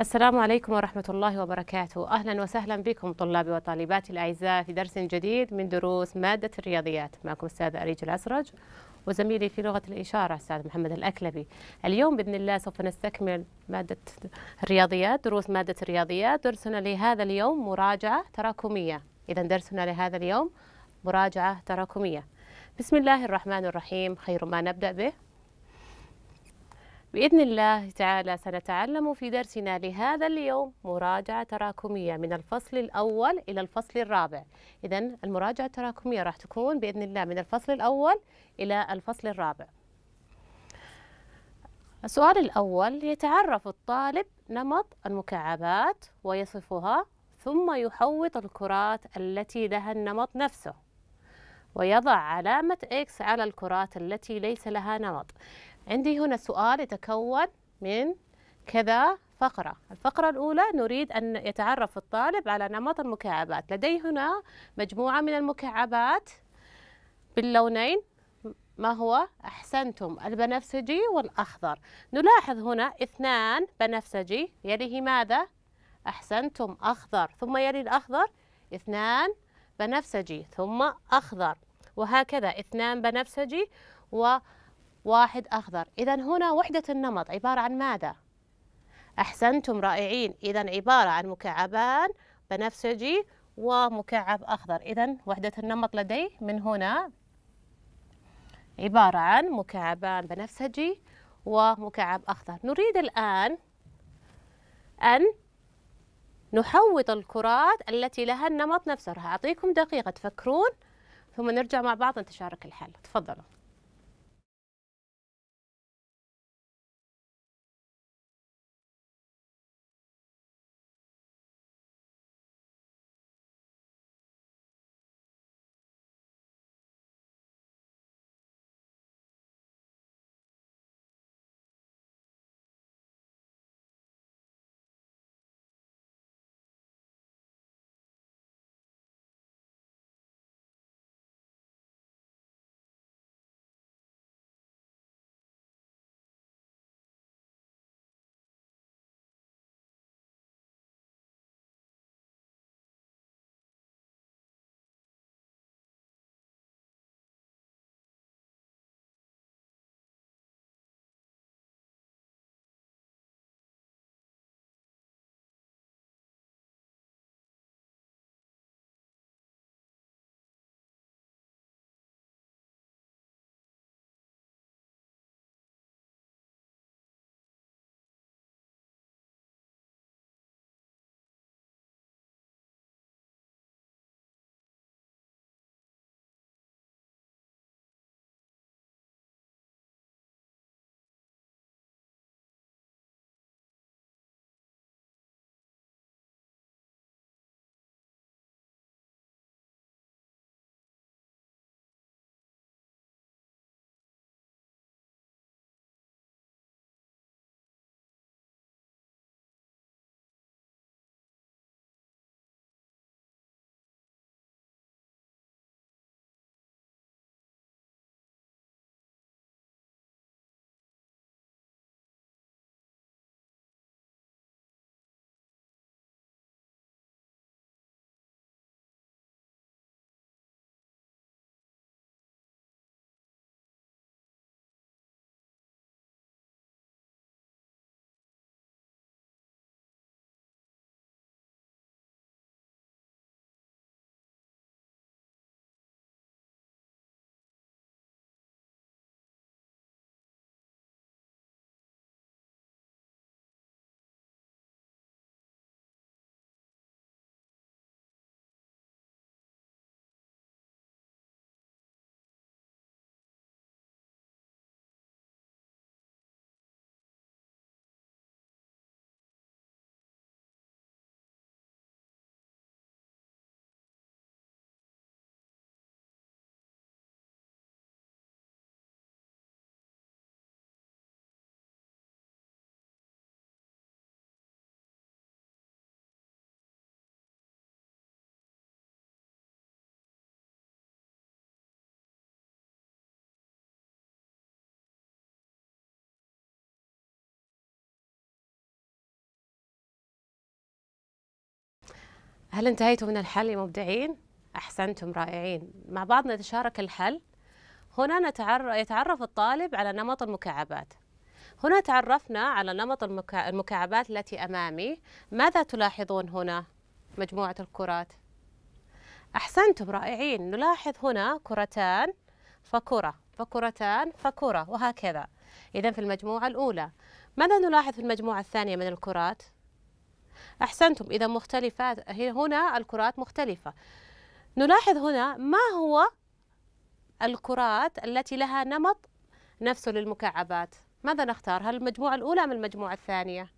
السلام عليكم ورحمة الله وبركاته أهلا وسهلا بكم طلابي وطالباتي الأعزاء في درس جديد من دروس مادة الرياضيات معكم أستاذ أريج الأسرج وزميلي في لغة الإشارة أستاذ محمد الأكلبي اليوم بإذن الله سوف نستكمل مادة الرياضيات دروس مادة الرياضيات درسنا لهذا اليوم مراجعة تراكمية إذا درسنا لهذا اليوم مراجعة تراكمية بسم الله الرحمن الرحيم خير ما نبدأ به بإذن الله تعالى سنتعلم في درسنا لهذا اليوم مراجعة تراكمية من الفصل الأول إلى الفصل الرابع إذا المراجعة التراكمية راح تكون بإذن الله من الفصل الأول إلى الفصل الرابع السؤال الأول يتعرف الطالب نمط المكعبات ويصفها ثم يحوط الكرات التي لها النمط نفسه ويضع علامة X على الكرات التي ليس لها نمط عندي هنا سؤال يتكون من كذا فقرة الفقرة الأولى نريد أن يتعرف الطالب على نمط المكعبات لدي هنا مجموعة من المكعبات باللونين ما هو أحسنتم البنفسجي والأخضر نلاحظ هنا اثنان بنفسجي يليه ماذا أحسنتم أخضر ثم يلي الأخضر اثنان بنفسجي ثم أخضر وهكذا اثنان بنفسجي وواحد أخضر إذا هنا وحدة النمط عبارة عن ماذا؟ أحسنتم رائعين إذا عبارة عن مكعبان بنفسجي ومكعب أخضر إذا وحدة النمط لدي من هنا عبارة عن مكعبان بنفسجي ومكعب أخضر نريد الآن أن نحوط الكرات التي لها النمط نفسه راح أعطيكم دقيقة تفكرون ثم نرجع مع بعض نتشارك الحل تفضلوا هل انتهيتوا من الحل يا مبدعين؟ أحسنتم رائعين مع بعض نتشارك الحل هنا نتعرف يتعرف الطالب على نمط المكعبات هنا تعرفنا على نمط المكعبات التي أمامي ماذا تلاحظون هنا مجموعة الكرات؟ أحسنتم رائعين نلاحظ هنا كرتان فكرة فكرتان فكرة وهكذا إذا في المجموعة الأولى ماذا نلاحظ في المجموعة الثانية من الكرات؟ أحسنتم إذا مختلفات هنا الكرات مختلفة نلاحظ هنا ما هو الكرات التي لها نمط نفسه للمكعبات ماذا نختار هل المجموعة الأولى أم المجموعة الثانية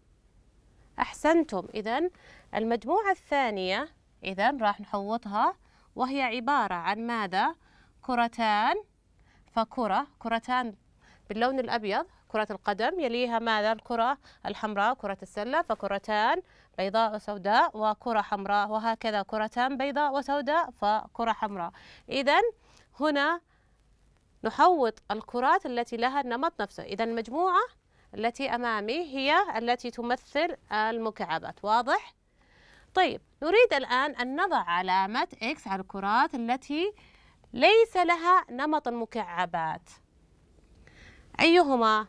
أحسنتم إذا المجموعة الثانية إذا راح نحوطها وهي عبارة عن ماذا كرتان فكرة كرتان باللون الأبيض كرة القدم يليها ماذا الكرة الحمراء كرة السلة فكرتان بيضاء وسوداء وكرة حمراء وهكذا كرتان بيضاء وسوداء فكرة حمراء إذا هنا نحوط الكرات التي لها النمط نفسه إذا المجموعة التي أمامي هي التي تمثل المكعبات واضح؟ طيب نريد الآن أن نضع علامة X على الكرات التي ليس لها نمط المكعبات أيهما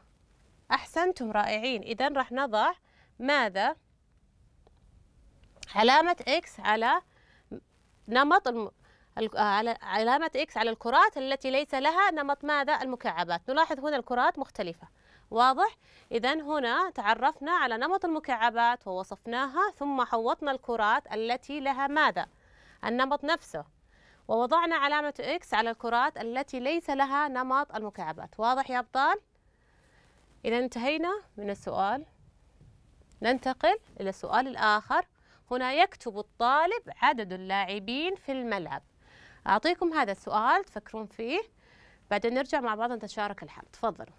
أحسنتم رائعين إذا راح نضع ماذا علامة إكس على نمط الم... آه، على علامة إكس على الكرات التي ليس لها نمط ماذا المكعبات نلاحظ هنا الكرات مختلفة واضح إذا هنا تعرفنا على نمط المكعبات ووصفناها ثم حوطنا الكرات التي لها ماذا النمط نفسه ووضعنا علامة إكس على الكرات التي ليس لها نمط المكعبات واضح يا أبطال إذا انتهينا من السؤال ننتقل إلى السؤال الآخر هنا يكتب الطالب عدد اللاعبين في الملعب أعطيكم هذا السؤال تفكرون فيه بعدين نرجع مع بعض نتشارك الحل تفضلوا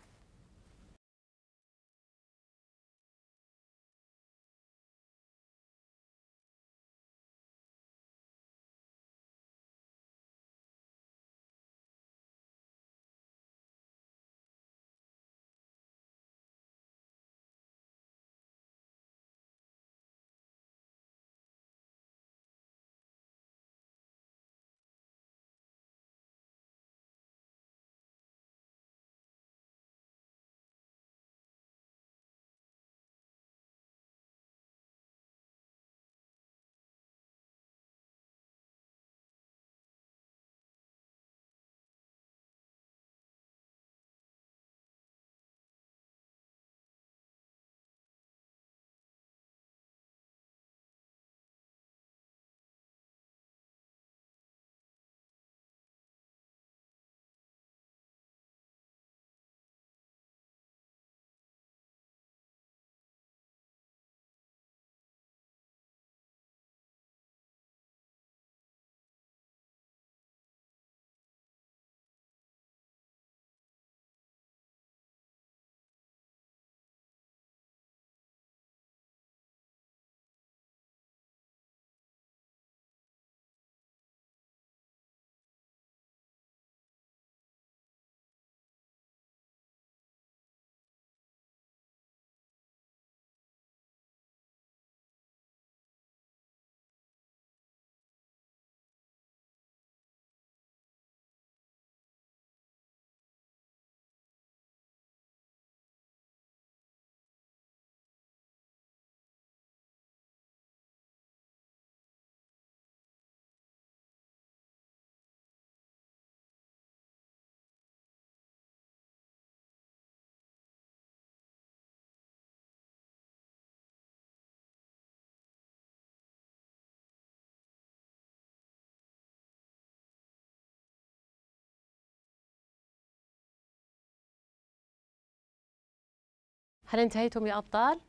هل انتهيتم يا أبطال؟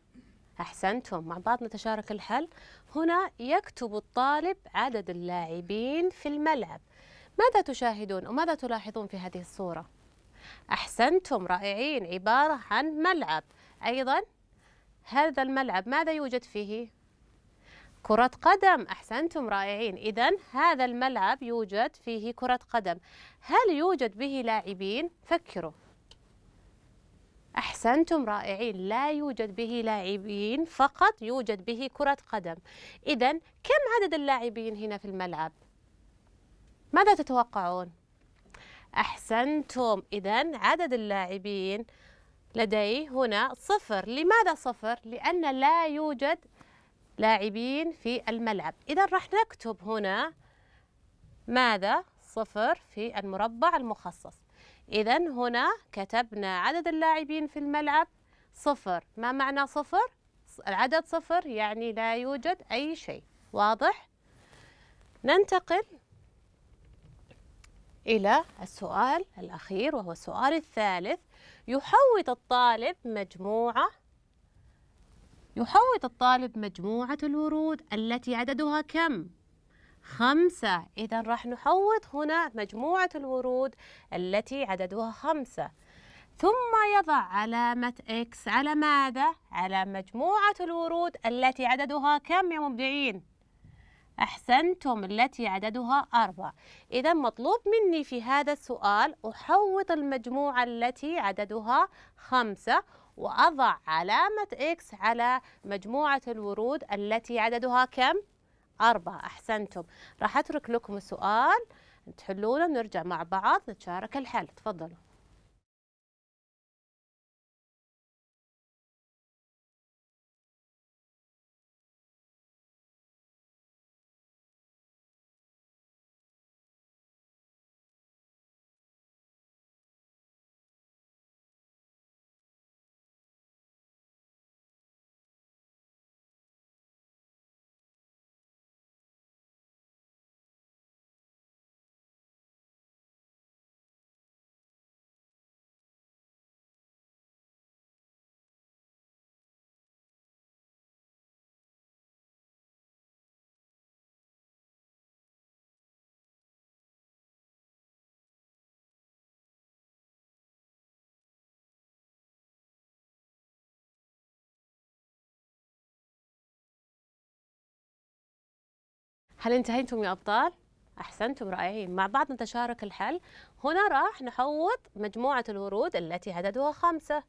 أحسنتم مع بعض نتشارك الحل هنا يكتب الطالب عدد اللاعبين في الملعب ماذا تشاهدون وماذا تلاحظون في هذه الصورة؟ أحسنتم رائعين عبارة عن ملعب أيضا هذا الملعب ماذا يوجد فيه؟ كرة قدم أحسنتم رائعين إذا هذا الملعب يوجد فيه كرة قدم هل يوجد به لاعبين؟ فكروا أحسنتم رائعين لا يوجد به لاعبين فقط يوجد به كرة قدم إذا كم عدد اللاعبين هنا في الملعب؟ ماذا تتوقعون؟ أحسنتم إذا عدد اللاعبين لدي هنا صفر لماذا صفر؟ لأن لا يوجد لاعبين في الملعب إذا راح نكتب هنا ماذا؟ صفر في المربع المخصص إذا هنا كتبنا عدد اللاعبين في الملعب صفر ما معنى صفر؟ العدد صفر يعني لا يوجد أي شيء واضح؟ ننتقل إلى السؤال الأخير وهو السؤال الثالث يحوط الطالب مجموعة يحوط الطالب مجموعة الورود التي عددها كم؟ خمسة إذا راح نحوط هنا مجموعة الورود التي عددها خمسة ثم يضع علامة X على ماذا؟ على مجموعة الورود التي عددها كم يا مبدعين؟ أحسنتم التي عددها أربعة إذا مطلوب مني في هذا السؤال أحوط المجموعة التي عددها خمسة وأضع علامة X على مجموعة الورود التي عددها كم؟ أربعة أحسنتم راح أترك لكم سؤال تحلونه ونرجع مع بعض نتشارك الحل تفضلوا هل انتهيتم يا أبطال؟ أحسنتم رائعين مع بعض نتشارك الحل هنا راح نحوط مجموعة الورود التي عددها خمسة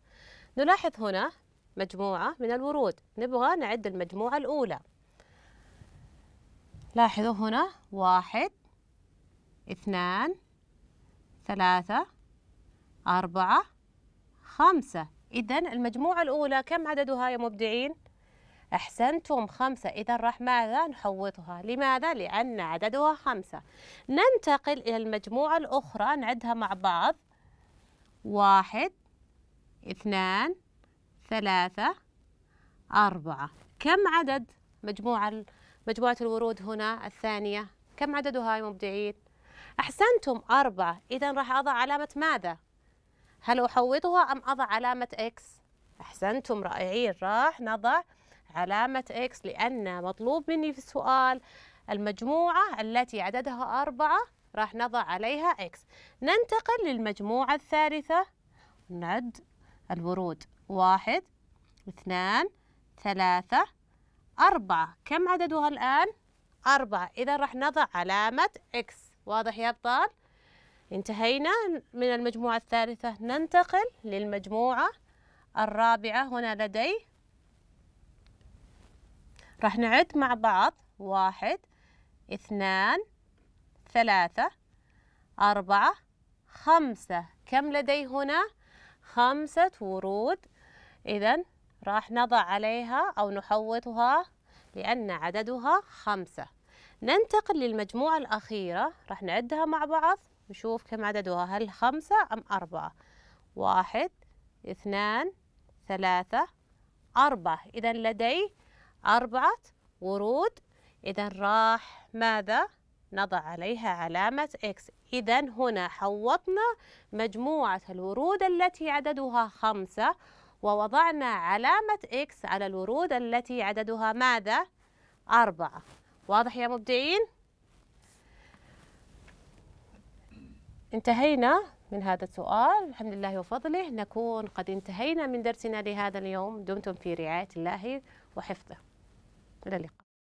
نلاحظ هنا مجموعة من الورود نبغى نعد المجموعة الأولى لاحظوا هنا واحد اثنان ثلاثة أربعة خمسة إذا المجموعة الأولى كم عددها يا مبدعين؟ أحسنتم خمسة إذا راح ماذا نحوطها لماذا؟ لأن عددها خمسة ننتقل إلى المجموعة الأخرى نعدها مع بعض واحد اثنان ثلاثة أربعة كم عدد مجموعة مجموعة الورود هنا الثانية كم عددها يا مبدعين؟ أحسنتم أربعة إذا راح أضع علامة ماذا؟ هل أحوطها أم أضع علامة إكس؟ أحسنتم رائعين راح نضع علامة إكس لأن مطلوب مني في السؤال المجموعة التي عددها أربعة راح نضع عليها إكس ننتقل للمجموعة الثالثة نعد الورود واحد اثنان ثلاثة أربعة كم عددها الآن؟ أربعة إذا راح نضع علامة إكس واضح يا أبطال؟ انتهينا من المجموعة الثالثة ننتقل للمجموعة الرابعة هنا لدي راح نعد مع بعض واحد اثنان ثلاثة أربعة خمسة كم لدي هنا؟ خمسة ورود إذا راح نضع عليها أو نحوطها لأن عددها خمسة ننتقل للمجموعة الأخيرة راح نعدها مع بعض نشوف كم عددها هل خمسة أم أربعة واحد اثنان ثلاثة أربعة إذا لدي أربعة ورود إذا راح ماذا؟ نضع عليها علامة X إذا هنا حوطنا مجموعة الورود التي عددها خمسة ووضعنا علامة X على الورود التي عددها ماذا؟ أربعة واضح يا مبدعين؟ انتهينا من هذا السؤال الحمد لله وفضله نكون قد انتهينا من درسنا لهذا اليوم دمتم في رعاية الله وحفظه Gracias.